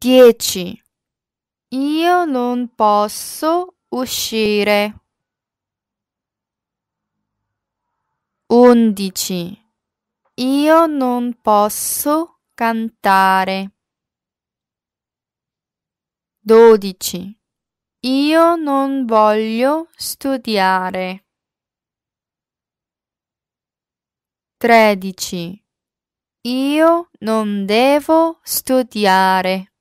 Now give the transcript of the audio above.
Dieci. Io non posso uscire. Undici. Io non posso cantare. Dodici. Io non voglio studiare. Tredici. Io non devo studiare.